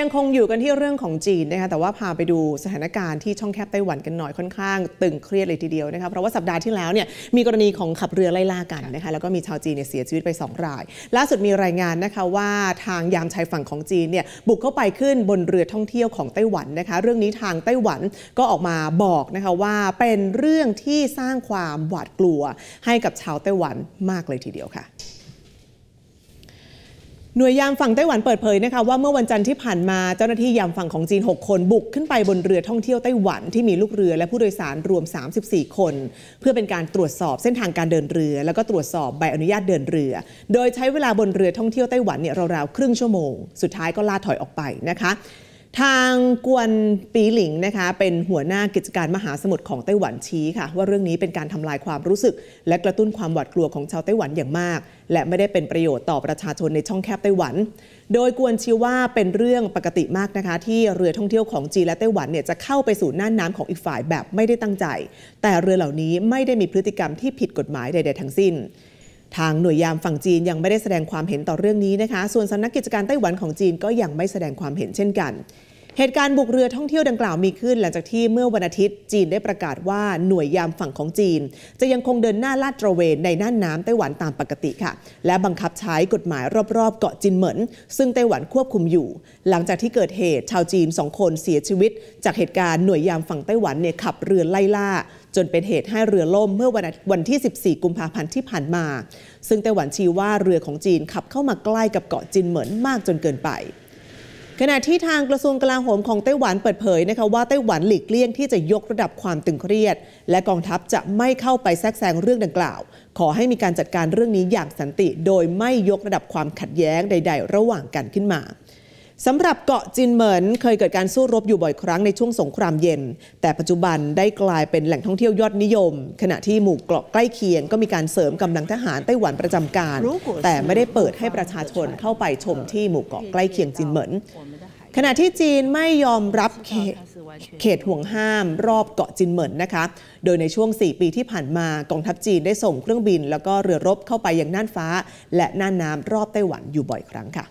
ยังคงอยู่กันที่เรื่องของจีนนะคะแต่ว่าพาไปดูสถานการณ์ที่ช่องแคบไต้หวันกันหน่อยค่อนข้าง ตึงเครียดเลยทีเดียวนะคะเพราะว่าสัปดาห์ที่แล้วเนี่ยมีกรณีของขับเรือไล่ล่ากันนะคะแล้วก็มีชาวจีนเนี่ยเสียชีวิตไป 2 รายล่าสุดมีรายงานนะคะว่าทางยามชายฝั่งของจีนเนี่ยบุกเข้าไปขึ้นบนเรือท่องเที่ยวของไต้หวันนะคะเรื่องนี้ทางไต้หวันก็ออกมาบอกนะคะว่าเป็นเรื่องที่สร้างความหวาดกลัว ให้กับชาวไต้หวันมากเลยทีเดียวค่ะหน่วยยามฝั่งไต้หวันเปิดเผยนะคะว่าเมื่อวันจันทร์ที่ผ่านมาเจ้าหน้าที่ยามฝั่งของจีน 6 คนบุกขึ้นไปบนเรือท่องเที่ยวไต้หวันที่มีลูกเรือและผู้โดยสารรวม 34 คน เพื่อเป็นการตรวจสอบเส้นทางการเดินเรือ แล้วก็ตรวจสอบใบอนุญาตเดินเรือ โดยใช้เวลาบนเรือท่องเที่ยวไต้หวันเนี่ยราวๆครึ่งชั่วโมงสุดท้ายก็ลาถอยออกไปนะคะทางกวนปีหลิงนะคะเป็นหัวหน้ากิจการมหาสมุทรของไต้หวันชี้ค่ะ ว่าเรื่องนี้เป็นการทำลายความรู้สึก และกระตุ้นความหวาดกลัวของชาวไต้หวันอย่างมาก และไม่ได้เป็นประโยชน์ต่อประชาชนในช่องแคบไต้หวัน โดยกวนชี้ว่าเป็นเรื่องปกติมากนะคะ ที่เรือท่องเที่ยวของจีนและไต้หวันเนี่ยจะเข้าไปสู่น่านน้ำของอีกฝ่ายแบบไม่ได้ตั้งใจ แต่เรือเหล่านี้ไม่ได้มีพฤติกรรมที่ผิดกฎหมายใดๆทั้งสิ้นทางหน่วยยามฝั่งจีนยังไม่ได้แสดงความเห็นต่อเรื่องนี้นะคะ ส่วนสำนักกิจการไต้หวันของจีนก็ยังไม่แสดงความเห็นเช่นกันเหตุการณ์บุกเรือท่องเที่ยวดังกล่าวมีขึ้น หลังจากที่เมื่อวันอาทิตย์ จีนได้ประกาศว่าหน่วยยามฝั่งของจีน จะยังคงเดินหน้าลาดตระเวนในน่านน้ำไต้หวันตามปกติค่ะ และบังคับใช้กฎหมายรอบๆเกาะจินเหมินซึ่งไต้หวันควบคุมอยู่ หลังจากที่เกิดเหตุชาวจีนสองคนเสียชีวิต จากเหตุการณ์หน่วยยามฝั่งไต้หวันเนี่ยขับเรือไล่ล่าจนเป็นเหตุให้เรือล่มเมื่อวันวันที่ 14 กุมภาพันธ์ที่ผ่านมา ซึ่งไต้หวันชี้ว่าเรือของจีนขับเข้ามาใกล้กับเกาะจินเหมินมากจนเกินไปขณะที่ทางกระทรวงกลาโหมของไต้หวันเปิดเผยนะคะว่าไต้หวันหลีกเลี่ยงที่จะยกระดับความตึงเครียด และกองทัพจะไม่เข้าไปแทรกแซงเรื่องดังกล่าว ขอให้มีการจัดการเรื่องนี้อย่างสันติ โดยไม่ยกระดับความขัดแย้งใดๆ ระหว่างกันขึ้นมาสำหรับเกาะจินเหมินเคยเกิดการสู้รบอยู่บ่อยครั้งในช่วงสงครามเย็น แต่ปัจจุบันได้กลายเป็นแหล่งท่องเที่ยวยอดนิยมขณะที่หมู่เกาะใกล้เคียงก็มีการเสริมกำลังทหารไต้หวันประจำการ แต่ไม่ได้เปิดให้ประชาชนเข้าไปชมที่หมู่เกาะใกล้เคียงจินเหมินขณะที่จีนไม่ยอมรับเขเขตห่วงห้ามรอบเกาะจินเหมินนะคะโดยในช่วง 4 ปีที่ผ่านมากองทัพจีนได้ส่งเครื่องบิน แล้วก็เรือรบเข้าไปยังน่านฟ้า และน่านน้ำรอบไต้หวันอยู่บ่อยครั้งค่ะ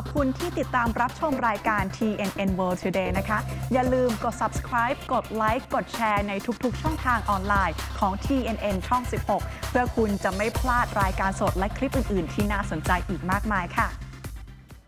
ขอบคุณที่ติดตามรับชมรายการ TNN World Today นะคะ อย่าลืมกด subscribe กด like กดแชร์ในทุกๆช่องทางออนไลน์ของ TNN ช่อง 16 เพื่อคุณจะไม่พลาดรายการสดและคลิปอื่นๆ ที่น่าสนใจอีกมากมายค่ะ